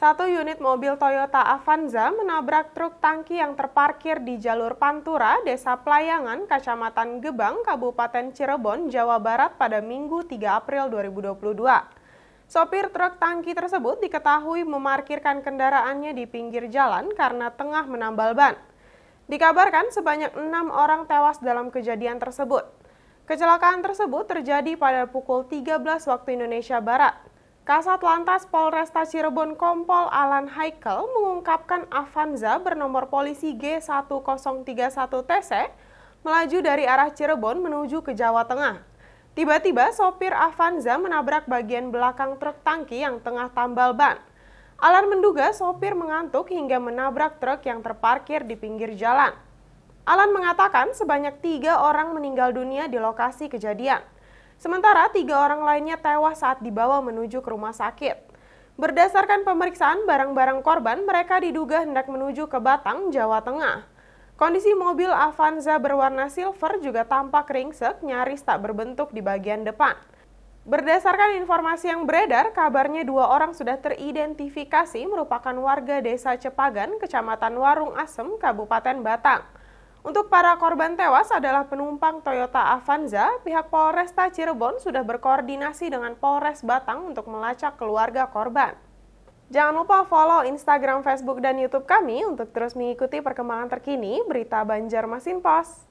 Satu unit mobil Toyota Avanza menabrak truk tangki yang terparkir di jalur Pantura, Desa Pelayangan, Kecamatan Gebang, Kabupaten Cirebon, Jawa Barat pada Minggu 3 April 2022. Sopir truk tangki tersebut diketahui memarkirkan kendaraannya di pinggir jalan karena tengah menambal ban. Dikabarkan sebanyak enam orang tewas dalam kejadian tersebut. Kecelakaan tersebut terjadi pada pukul 13 waktu Indonesia Barat. Kasat Lantas Polresta Cirebon Kompol Alan Haikel mengungkapkan Avanza bernomor polisi G1031TC melaju dari arah Cirebon menuju ke Jawa Tengah. Tiba-tiba sopir Avanza menabrak bagian belakang truk tangki yang tengah tambal ban. Alan menduga sopir mengantuk hingga menabrak truk yang terparkir di pinggir jalan. Alan mengatakan sebanyak tiga orang meninggal dunia di lokasi kejadian. Sementara tiga orang lainnya tewas saat dibawa menuju ke rumah sakit. Berdasarkan pemeriksaan barang-barang korban, mereka diduga hendak menuju ke Batang, Jawa Tengah. Kondisi mobil Avanza berwarna silver juga tampak ringsek, nyaris tak berbentuk di bagian depan. Berdasarkan informasi yang beredar, kabarnya dua orang sudah teridentifikasi merupakan warga desa Cepagan, kecamatan Warung Asem, Kabupaten Batang. Untuk para korban tewas adalah penumpang Toyota Avanza, pihak Polresta Cirebon sudah berkoordinasi dengan Polres Batang untuk melacak keluarga korban. Jangan lupa follow Instagram, Facebook, dan YouTube kami untuk terus mengikuti perkembangan terkini berita Banjarmasin Pos.